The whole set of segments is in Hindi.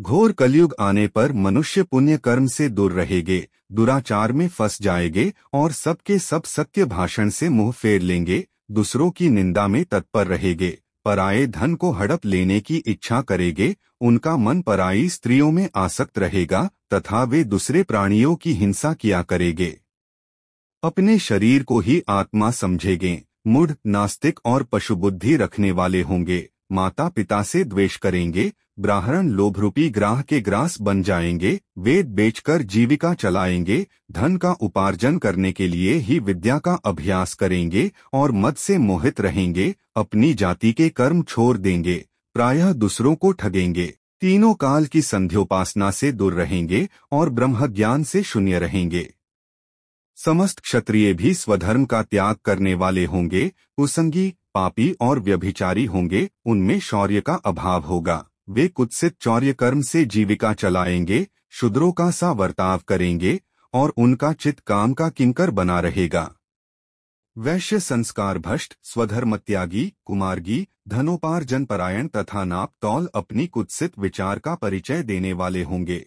घोर कलयुग आने पर मनुष्य पुण्य कर्म से दूर रहेंगे दुराचार में फंस जाएंगे और सबके सब सत्य भाषण से मुंह फेर लेंगे दूसरों की निंदा में तत्पर रहेंगे पराए धन को हड़प लेने की इच्छा करेंगे उनका मन पराई स्त्रियों में आसक्त रहेगा तथा वे दूसरे प्राणियों की हिंसा किया करेंगे अपने शरीर को ही आत्मा समझेंगे मूढ़ नास्तिक और पशुबुद्धि रखने वाले होंगे माता पिता से द्वेष करेंगे लोभ रूपी ग्राह के ग्रास बन जाएंगे वेद बेचकर जीविका चलाएंगे धन का उपार्जन करने के लिए ही विद्या का अभ्यास करेंगे और मत से मोहित रहेंगे अपनी जाति के कर्म छोड़ देंगे प्रायः दूसरों को ठगेंगे तीनों काल की संध्योपासना से दूर रहेंगे और ब्रह्म ज्ञान से शून्य रहेंगे समस्त क्षत्रिय भी स्वधर्म का त्याग करने वाले होंगे कुसंगी पापी और व्यभिचारी होंगे उनमें शौर्य का अभाव होगा वे कुत्सित चौर्य कर्म से जीविका चलाएंगे शुद्रो का सा वर्ताव करेंगे और उनका चित काम का किंकर बना रहेगा वैश्य संस्कार भ्रष्ट स्वधर्मत्यागी कुमारगी धनोपार्जन परायण तथा नाप तौल अपनी कुत्सित विचार का परिचय देने वाले होंगे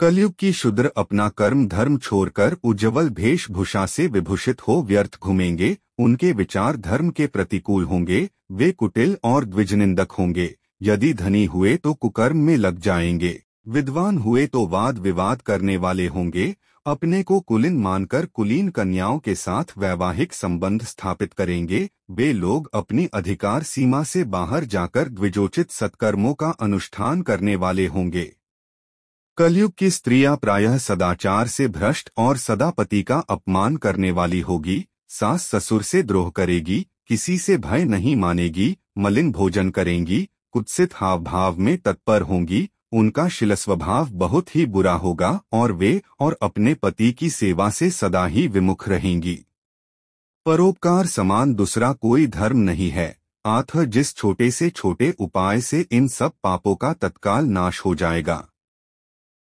कलयुग की शुद्र अपना कर्म धर्म छोड़कर उज्जवल भेषभूषा से विभूषित हो व्यर्थ घूमेंगे उनके विचार धर्म के प्रतिकूल होंगे वे कुटिल और द्विजनिंदक होंगे यदि धनी हुए तो कुकर्म में लग जाएंगे विद्वान हुए तो वाद विवाद करने वाले होंगे अपने को कुलीन मानकर कुलीन कन्याओं के साथ वैवाहिक संबंध स्थापित करेंगे वे लोग अपनी अधिकार सीमा से बाहर जाकर द्विजोचित सत्कर्मों का अनुष्ठान करने वाले होंगे कलयुग की स्त्रियां प्रायः सदाचार से भ्रष्ट और सदा पति का अपमान करने वाली होगी सास ससुर से द्रोह करेगी किसी से भय नहीं मानेगी मलिन भोजन करेंगी कुत्सित हाव भाव में तत्पर होंगी उनका शिल स्वभाव बहुत ही बुरा होगा और वे और अपने पति की सेवा से सदा ही विमुख रहेंगी परोपकार समान दूसरा कोई धर्म नहीं है आथ जिस छोटे से छोटे उपाय से इन सब पापों का तत्काल नाश हो जाएगा